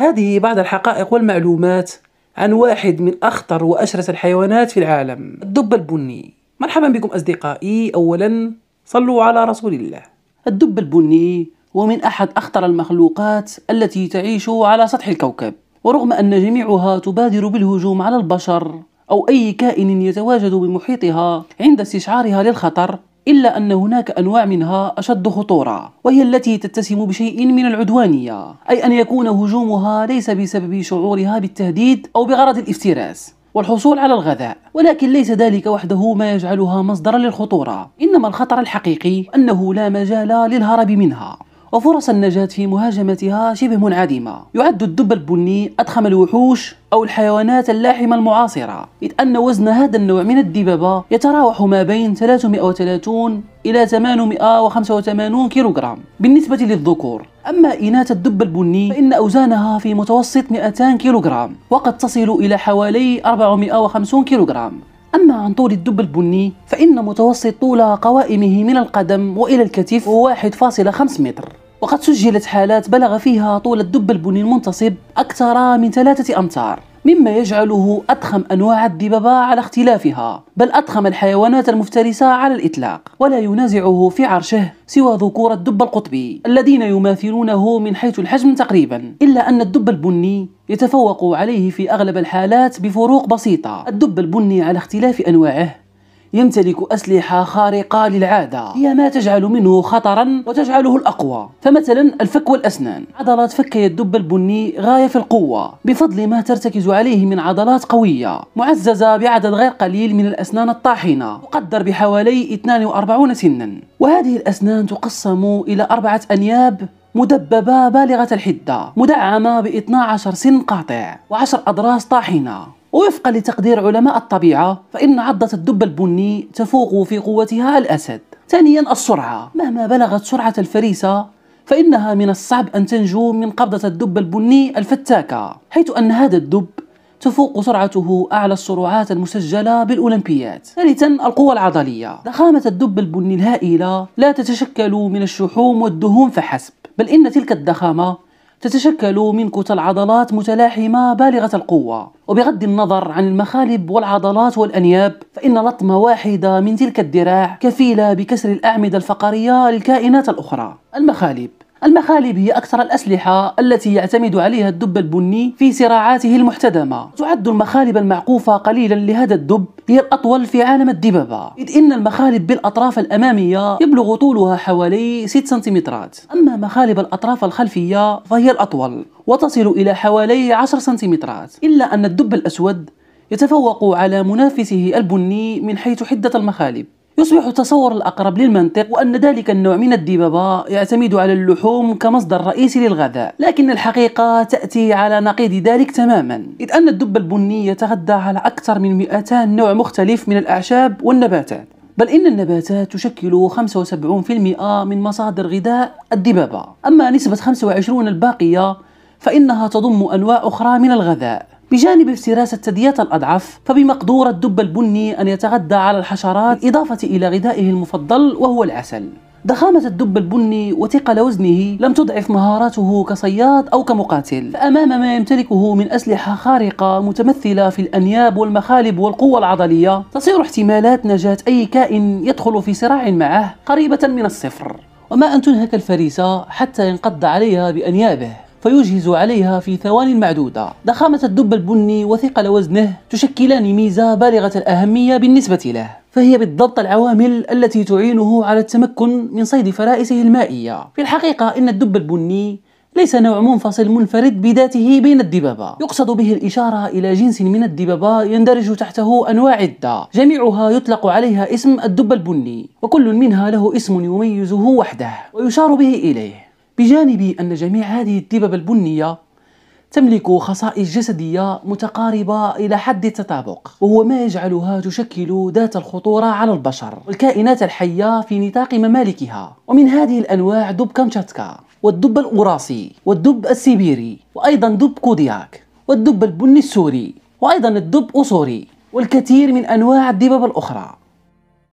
هذه بعض الحقائق والمعلومات عن واحد من أخطر وأشرس الحيوانات في العالم الدب البني مرحبا بكم أصدقائي أولا صلوا على رسول الله الدب البني هو من أحد أخطر المخلوقات التي تعيش على سطح الكوكب ورغم أن جميعها تبادر بالهجوم على البشر أو أي كائن يتواجد بمحيطها عند استشعارها للخطر إلا أن هناك أنواع منها أشد خطورة وهي التي تتسم بشيء من العدوانية أي أن يكون هجومها ليس بسبب شعورها بالتهديد أو بغرض الافتراس والحصول على الغذاء ولكن ليس ذلك وحده ما يجعلها مصدرا للخطورة إنما الخطر الحقيقي أنه لا مجال للهرب منها وفرص النجاة في مهاجمتها شبه منعدمة يعد الدب البني أضخم الوحوش أو الحيوانات اللاحمة المعاصرة إذ أن وزن هذا النوع من الدببة يتراوح ما بين 330 إلى 885 كيلوغرام بالنسبة للذكور أما إناث الدب البني فإن أوزانها في متوسط 200 كيلوغرام وقد تصل إلى حوالي 450 كيلوغرام أما عن طول الدب البني فإن متوسط طول قوائمه من القدم وإلى الكتف هو 1.5 متر وقد سجلت حالات بلغ فيها طول الدب البني المنتصب أكثر من ثلاثة أمتار مما يجعله أضخم أنواع الدبباء على اختلافها بل أضخم الحيوانات المفترسة على الإطلاق ولا ينازعه في عرشه سوى ذكور الدب القطبي الذين يماثلونه من حيث الحجم تقريبا إلا أن الدب البني يتفوق عليه في أغلب الحالات بفروق بسيطة الدب البني على اختلاف أنواعه يمتلك أسلحة خارقة للعادة هي ما تجعل منه خطرا وتجعله الأقوى فمثلا الفك والأسنان عضلات فكي الدب البني غاية في القوة بفضل ما ترتكز عليه من عضلات قوية معززة بعدد غير قليل من الأسنان الطاحنة تقدر بحوالي 42 سنا وهذه الأسنان تقسم إلى أربعة أنياب مدببة بالغة الحدة مدعمة ب 12 سن قاطع و10 أضراس طاحنة ووفقا لتقدير علماء الطبيعة فإن عضة الدب البني تفوق في قوتها الأسد ثانيا السرعة مهما بلغت سرعة الفريسة فإنها من الصعب أن تنجو من قبضة الدب البني الفتاكة حيث أن هذا الدب تفوق سرعته أعلى السرعات المسجلة بالأولمبيات ثالثا القوة العضلية ضخامة الدب البني الهائلة لا تتشكل من الشحوم والدهون فحسب بل إن تلك الضخامة تتشكل من كتل عضلات متلاحمة بالغة القوة وبغض النظر عن المخالب والعضلات والأنياب فإن لطمة واحدة من تلك الذراع كفيلة بكسر الأعمدة الفقرية للكائنات الأخرى المخالب المخالب هي أكثر الأسلحة التي يعتمد عليها الدب البني في صراعاته المحتدمة تعد المخالب المعقوفة قليلا لهذا الدب هي الأطول في عالم الدببة إذ إن المخالب بالأطراف الأمامية يبلغ طولها حوالي 6 سنتيمترات أما مخالب الأطراف الخلفية فهي الأطول وتصل إلى حوالي 10 سنتيمترات إلا أن الدب الأسود يتفوق على منافسه البني من حيث حدة المخالب يصبح تصور الأقرب للمنطق وأن ذلك النوع من الدببة يعتمد على اللحوم كمصدر رئيسي للغذاء لكن الحقيقة تأتي على نقيض ذلك تماما إذ أن الدب البني يتغذى على أكثر من 200 نوع مختلف من الأعشاب والنباتات بل إن النباتات تشكل 75% من مصادر غذاء الدبابة أما نسبة 25 الباقية فإنها تضم أنواع أخرى من الغذاء بجانب افتراس الثدييات الأضعف فبمقدور الدب البني أن يتغذى على الحشرات إضافة إلى غذائه المفضل وهو العسل ضخامة الدب البني وثقل وزنه لم تضعف مهاراته كصياد أو كمقاتل أمام ما يمتلكه من أسلحة خارقة متمثلة في الأنياب والمخالب والقوة العضلية تصير احتمالات نجاة أي كائن يدخل في صراع معه قريبة من الصفر وما أن تنهك الفريسة حتى ينقض عليها بأنيابه فيجهز عليها في ثوان معدودة ضخامة الدب البني وثقل وزنه تشكلان ميزة بالغة الأهمية بالنسبة له فهي بالضبط العوامل التي تعينه على التمكن من صيد فرائسه المائية في الحقيقة إن الدب البني ليس نوع منفصل منفرد بذاته بين الدبابة يقصد به الإشارة إلى جنس من الدبابة يندرج تحته أنواع عدة جميعها يطلق عليها اسم الدب البني وكل منها له اسم يميزه وحده ويشار به إليه بجانب أن جميع هذه الدبب البنية تملك خصائص جسدية متقاربة إلى حد التطابق وهو ما يجعلها تشكل ذات الخطورة على البشر والكائنات الحية في نطاق ممالكها ومن هذه الأنواع دب كامشاتكا والدب الأوراسي والدب السيبيري وأيضا دب كودياك والدب البني السوري وأيضا الدب أصوري والكثير من أنواع الدباب الأخرى